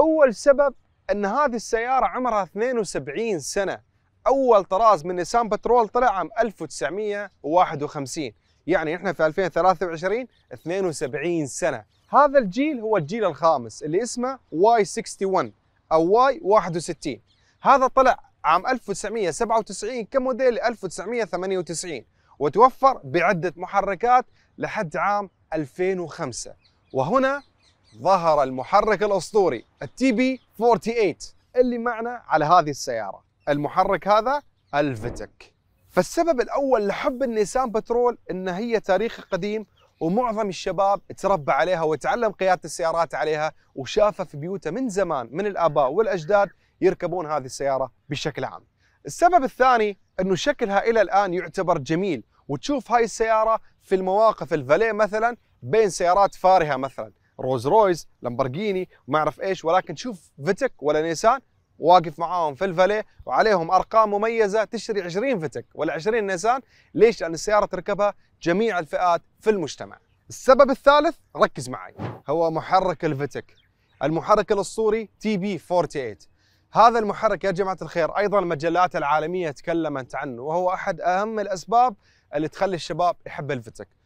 اول سبب ان هذه السياره عمرها 72 سنه اول طراز من نيسان بترول طلع عام 1951 يعني احنا في 2023 72 سنه هذا الجيل هو الجيل الخامس اللي اسمه واي 61 او واي 61 هذا طلع عام 1997 كموديل 1998 وتوفر بعده محركات لحد عام 2005 وهنا ظهر المحرك الاسطوري التي بي 48 اللي معنا على هذه السياره المحرك هذا الفتك فالسبب الاول لحب النيسان بترول ان هي تاريخ قديم ومعظم الشباب تربى عليها وتعلم قياده السيارات عليها وشافها في بيوته من زمان من الاباء والاجداد يركبون هذه السياره بشكل عام. السبب الثاني انه شكلها الى الان يعتبر جميل وتشوف هاي السياره في المواقف الفاليه مثلا بين سيارات فارهه مثلا روز رويز لامبرجيني ما اعرف ايش ولكن شوف فيتك ولا نيسان واقف معاهم في الفاليه وعليهم ارقام مميزه تشتري 20 فيتك ولا 20 نيسان ليش؟ لان السياره تركبها جميع الفئات في المجتمع. السبب الثالث ركز معي هو محرك الفيتك المحرك الاسطوري تي بي 48 هذا المحرك يا جماعه الخير ايضا المجلات العالميه تكلمت عنه وهو احد اهم الاسباب اللي تخلي الشباب يحب الفتك